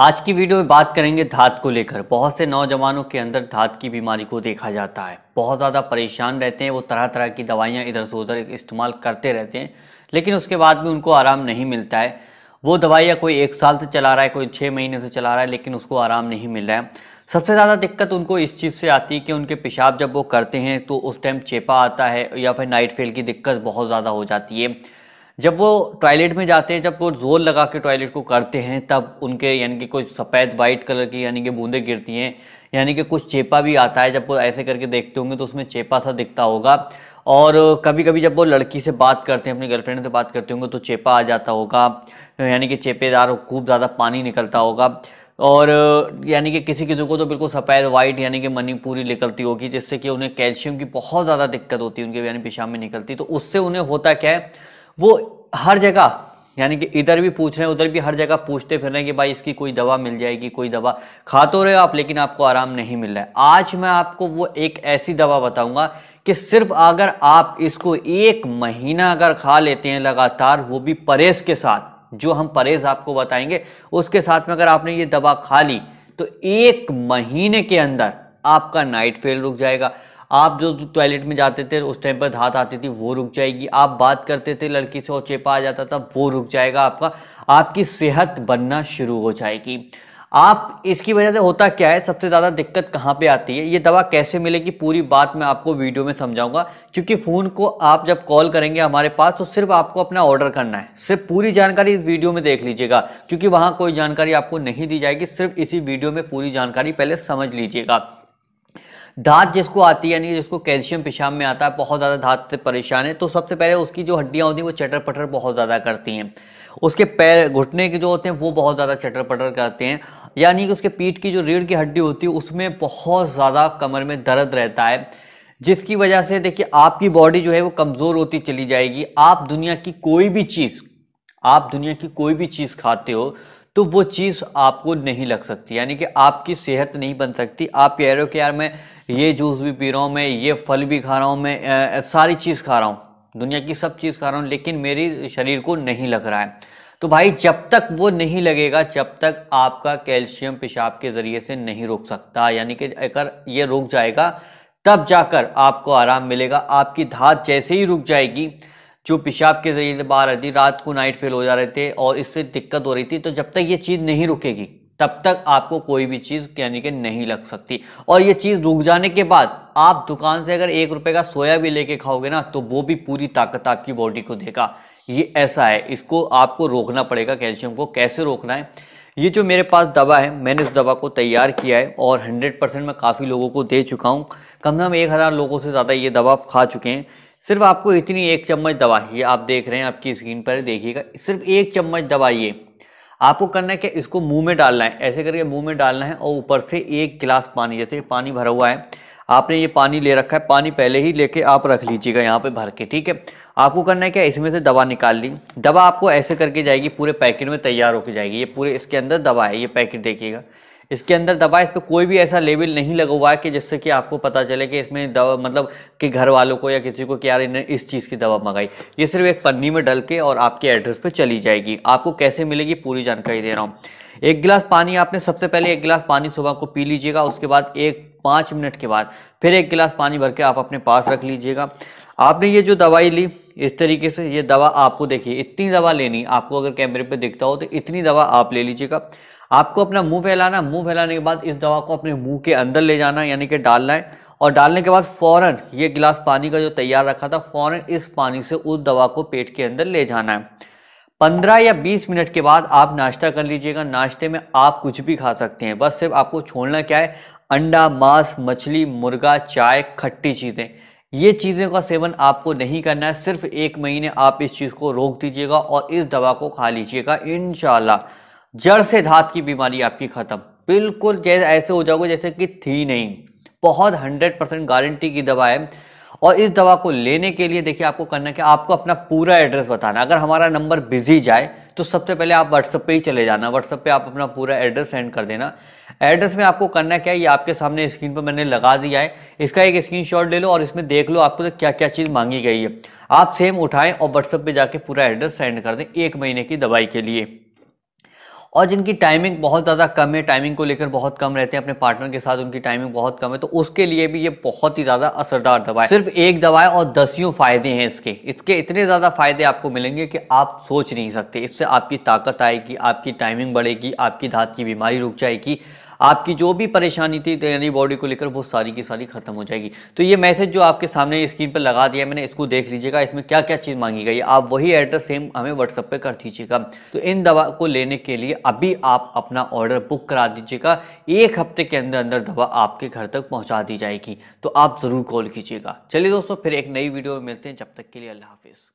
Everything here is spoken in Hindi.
आज की वीडियो में बात करेंगे धात को लेकर बहुत से नौजवानों के अंदर धात की बीमारी को देखा जाता है बहुत ज़्यादा परेशान रहते हैं वो तरह तरह की दवाइयाँ इधर से उधर इस्तेमाल करते रहते हैं लेकिन उसके बाद भी उनको आराम नहीं मिलता है वो दवाइयाँ कोई एक साल से चला रहा है कोई छः महीने से चला रहा है लेकिन उसको आराम नहीं मिल रहा है सबसे ज़्यादा दिक्कत उनको इस चीज़ से आती है कि उनके पेशाब जब वो करते हैं तो उस टाइम चेपा आता है या फिर नाइट फेल की दिक्कत बहुत ज़्यादा हो जाती है जब वो टॉयलेट में जाते हैं जब वो जोर लगा के टॉयलेट को करते हैं तब उनके यानी कि कोई सफ़ेद वाइट कलर की यानी कि बूंदें गिरती हैं यानी कि कुछ चेपा भी आता है जब वो ऐसे करके देखते होंगे तो उसमें चेपा सा दिखता होगा और कभी कभी जब वो लड़की से बात करते हैं अपनी गर्लफ्रेंड से बात करते होंगे तो चेपा आ जाता होगा यानी कि चेपेदार खूब ज़्यादा पानी निकलता होगा और यानी कि किसी किसी को तो बिल्कुल सफ़ेद वाइट यानी कि मनी पूरी निकलती होगी जिससे कि उन्हें कैल्शियम की बहुत ज़्यादा दिक्कत होती है उनके यानी पेशाब में निकलती तो उससे उन्हें होता क्या है वो हर जगह यानी कि इधर भी पूछ रहे हैं उधर भी हर जगह पूछते फिर रहे हैं कि भाई इसकी कोई दवा मिल जाएगी कोई दवा खा तो रहे हो आप लेकिन आपको आराम नहीं मिल रहा है आज मैं आपको वो एक ऐसी दवा बताऊंगा कि सिर्फ अगर आप इसको एक महीना अगर खा लेते हैं लगातार वो भी परहेज के साथ जो हम परहेज आपको बताएंगे उसके साथ में अगर आपने ये दवा खा ली तो एक महीने के अंदर आपका नाइट फेल रुक जाएगा आप जो टॉयलेट में जाते थे उस टाइम पर धात आती थी वो रुक जाएगी आप बात करते थे लड़की से और चेपा आ जाता था वो रुक जाएगा आपका आपकी सेहत बनना शुरू हो जाएगी आप इसकी वजह से होता क्या है सबसे ज़्यादा दिक्कत कहाँ पे आती है ये दवा कैसे मिलेगी पूरी बात मैं आपको वीडियो में समझाऊंगा क्योंकि फ़ोन को आप जब कॉल करेंगे हमारे पास तो सिर्फ आपको अपना ऑर्डर करना है सिर्फ पूरी जानकारी इस वीडियो में देख लीजिएगा क्योंकि वहाँ कोई जानकारी आपको नहीं दी जाएगी सिर्फ इसी वीडियो में पूरी जानकारी पहले समझ लीजिएगा धात जिसको आती है यानी जिसको कैल्शियम पेशाब में आता है बहुत ज़्यादा धात से परेशान है तो सबसे पहले उसकी जो हड्डियाँ होती हैं वो चटर पटर बहुत ज़्यादा करती हैं उसके पैर घुटने के जो होते हैं वो बहुत ज़्यादा चटर पटर करते हैं यानी कि उसके पीठ की जो रीढ़ की हड्डी होती है उसमें बहुत ज़्यादा कमर में दर्द रहता है जिसकी वजह से देखिए आपकी बॉडी जो है वो कमज़ोर होती चली जाएगी आप दुनिया की कोई भी चीज़ आप दुनिया की कोई भी चीज़ खाते हो तो वो चीज़ आपको नहीं लग सकती यानी कि आपकी सेहत नहीं बन सकती आप कह रहे हो कि यार मैं ये जूस भी पी रहा हूँ मैं ये फल भी खा रहा हूँ मैं आ, सारी चीज़ खा रहा हूँ दुनिया की सब चीज़ खा रहा हूँ लेकिन मेरी शरीर को नहीं लग रहा है तो भाई जब तक वो नहीं लगेगा जब तक आपका कैल्शियम पेशाब के ज़रिए से नहीं रोक सकता यानी कि अगर ये रुक जाएगा तब जाकर आपको आराम मिलेगा आपकी धात जैसे ही रुक जाएगी जो पेशाब के ज़रिए बाहर आती रात को नाइट फेल हो जा रहे थे और इससे दिक्कत हो रही थी तो जब तक ये चीज़ नहीं रुकेगी तब तक आपको कोई भी चीज़ यानी कि नहीं लग सकती और ये चीज़ रुक जाने के बाद आप दुकान से अगर एक रुपये का सोया भी लेके खाओगे ना तो वो भी पूरी ताकत आपकी बॉडी को देगा ये ऐसा है इसको आपको रोकना पड़ेगा कैल्शियम को कैसे रोकना है ये जो मेरे पास दवा है मैंने इस दवा को तैयार किया है और 100 परसेंट मैं काफ़ी लोगों को दे चुका हूँ कम से कम एक हज़ार लोगों से ज़्यादा ये दवा खा चुके हैं सिर्फ आपको इतनी एक चम्मच दवा ये आप देख रहे हैं आपकी स्क्रीन पर देखिएगा सिर्फ एक चम्मच दवा ये आपको करना है कि इसको मुंह में डालना है ऐसे करके मुंह में डालना है और ऊपर से एक गिलास पानी जैसे पानी भरा हुआ है आपने ये पानी ले रखा है पानी पहले ही लेके आप रख लीजिएगा यहाँ पे भर के ठीक है आपको करना है क्या इसमें से दवा निकाल ली दवा आपको ऐसे करके जाएगी पूरे पैकेट में तैयार होकर जाएगी ये पूरे इसके अंदर दवा है ये पैकेट देखिएगा इसके अंदर दवा इस पर कोई भी ऐसा लेबल नहीं लगा हुआ है कि जिससे कि आपको पता चले कि इसमें दवा मतलब कि घर वालों को या किसी को कि यार इन्हें इस चीज़ की दवा मंगाई ये सिर्फ एक पन्नी में डल के और आपके एड्रेस पर चली जाएगी आपको कैसे मिलेगी पूरी जानकारी दे रहा हूँ एक गिलास पानी आपने सबसे पहले एक गिलास पानी सुबह को पी लीजिएगा उसके बाद एक पाँच मिनट के बाद फिर एक गिलास पानी भर के आप अपने पास रख लीजिएगा आपने ये जो दवाई ली इस तरीके से ये दवा आपको देखिए इतनी दवा लेनी आपको अगर कैमरे पे दिखता हो तो इतनी दवा आप ले लीजिएगा आपको अपना मुंह फैलाना मुंह फैलाने के बाद इस दवा को अपने मुंह के अंदर ले जाना यानी कि डालना है और डालने के बाद फ़ौरन ये गिलास पानी का जो तैयार रखा था फ़ौरन इस पानी से उस दवा को पेट के अंदर ले जाना है पंद्रह या बीस मिनट के बाद आप नाश्ता कर लीजिएगा नाश्ते में आप कुछ भी खा सकते हैं बस सिर्फ आपको छोड़ना क्या है अंडा मांस मछली मुर्गा चाय खट्टी चीज़ें ये चीज़ों का सेवन आपको नहीं करना है सिर्फ एक महीने आप इस चीज़ को रोक दीजिएगा और इस दवा को खा लीजिएगा इन जड़ से धात की बीमारी आपकी खत्म बिल्कुल जैसे ऐसे हो जाओगे जैसे कि थी नहीं बहुत हंड्रेड परसेंट गारंटी की दवा है और इस दवा को लेने के लिए देखिए आपको करना क्या आपको अपना पूरा एड्रेस बताना अगर हमारा नंबर बिजी जाए तो सबसे पहले आप व्हाट्सएप पे ही चले जाना व्हाट्सएप पे आप अपना पूरा एड्रेस सेंड कर देना एड्रेस में आपको करना क्या है ये आपके सामने स्क्रीन पर मैंने लगा दिया है इसका एक स्क्रीन ले लो और इसमें देख लो आपको तो क्या क्या चीज़ मांगी गई है आप सेम उठाएँ और व्हाट्सएप पर जाके पूरा एड्रेस सेंड कर दें एक महीने की दवाई के लिए और जिनकी टाइमिंग बहुत ज़्यादा कम है टाइमिंग को लेकर बहुत कम रहते हैं अपने पार्टनर के साथ उनकी टाइमिंग बहुत कम है तो उसके लिए भी ये बहुत ही ज़्यादा असरदार दवा है सिर्फ एक दवा है और दसियों फायदे हैं इसके इसके इतने ज़्यादा फायदे आपको मिलेंगे कि आप सोच नहीं सकते इससे आपकी ताकत आएगी आपकी टाइमिंग बढ़ेगी आपकी धात की बीमारी रुक जाएगी आपकी जो भी परेशानी थी तो यानी बॉडी को लेकर वो सारी की सारी खत्म हो जाएगी तो ये मैसेज जो आपके सामने स्क्रीन पर लगा दिया मैंने इसको देख लीजिएगा इसमें क्या क्या चीज़ मांगी गई आप वही एड्रेस सेम हमें व्हाट्सअप पर कर दीजिएगा तो इन दवा को लेने के लिए अभी आप अपना ऑर्डर बुक करा दीजिएगा एक हफ्ते के अंदर अंदर दवा आपके घर तक पहुँचा दी जाएगी तो आप ज़रूर कॉल कीजिएगा चलिए दोस्तों फिर एक नई वीडियो में मिलते हैं जब तक के लिए अल्लाह हाफिज़